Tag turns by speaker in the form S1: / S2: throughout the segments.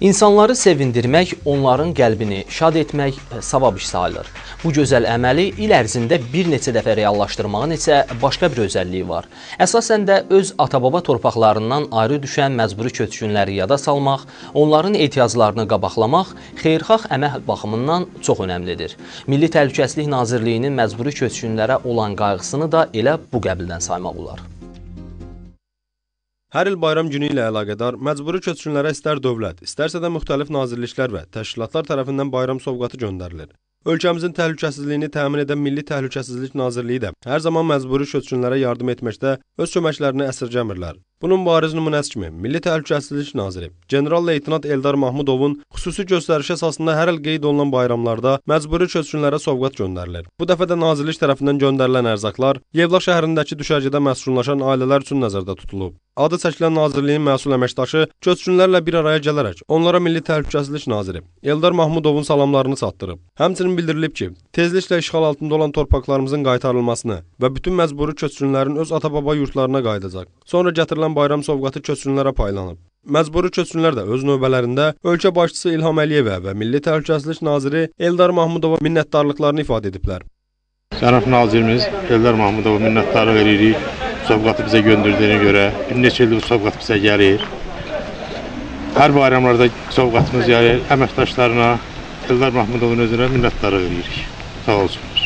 S1: İnsanları sevindirmək, onların qəlbini şad etmək savab iş sayılır. Bu gözəl əməli il ərzində bir neçə dəfə reallaşdırmağın isə başqa bir özəlliyi var. Əsasən də öz ata-baba torpaqlarından ayrı düşən məcburi köçkünləri yada salmaq, onların ehtiyaclarını qabaqlamaq xeyirxah əmək baxımından çox önəmlidir. Milli Təhlükəsizlik Nazirliyinin məcburi köçkünlərə olan qayğısını da elə bu qəbildən saymaq olar.
S2: Hər il bayram günü ilə əlaqədar məcburi köçkünlərə istər dövlət, istərsə də müxtəlif nazirliklər və təşkilatlar tərəfindən bayram sovqatı göndərilir. Ölkəmizin təhlükəsizliyini təmin edən Milli Təhlükəsizlik Nazirliyi də hər zaman məcburi köçkünlərə yardım etməkdə öz köməklərini əsirgəmirlər. Bunun bariz nümunəsidir Milli Təhlükəsizlik naziri general-leytenant Eldar Mahmudovun xüsusi göstərişi əsasında hər il qeyd olunan bayramlarda məcburi köçkünlərə sovqat göndərilir. Bu dəfə də nazirlik tərəfindən göndərilən ərzaqlar Yevlax şəhərindəki düşərgədə məskunlaşan ailələr üçün nəzərdə tutulub. Adı çəkilən nazirliyin məsul əməkdaşı köçkünlərlə bir araya gələrək onlara Milli Təhlükəsizlik naziri Eldar Mahmudovun salamlarını çatdırıb. Həmçinin bildirilib ki, tezliklə işğal altında olan torpaqlarımızın qaytarılmasını və bütün məcburi köçkünlərin öz ata-baba yurtlarına qayıdacaq. Sonra gətirilən bayram sovqatı köçkünlərə paylanıb. Məcburi köçkünlər də öz növbələrində ölkə başçısı İlham Əliyevə və Milli Təhlükəsizlik naziri Eldar Mahmudova minnətdarlıqlarını ifadə ediblər.
S3: Cənab nazirimiz Eldar Mahmudova minnətdarlıq eləyirik. Sovqatı bizə göndərdiyinə görə bir neçə ildir sovqat bizə gəlir. Hər bayramlarda sovqatımız gəlir əməkdaşlarına, Eldar Mahmudovun özünə minnətdarlıq eləyirik. Sağ olsunuz.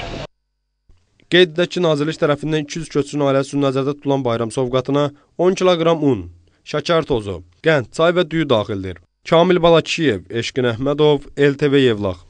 S2: Qeyd edək ki, Nazirlik tərəfindən 200 köçkün ailəsi üçün nəzərdə tutulan bayram sovqatına 10 kiloqram un, şəkər tozu, qənd, çay və düyü daxildir. Kamil Balakişiyev, Eşqin Əhmədov, LTV Yevlax.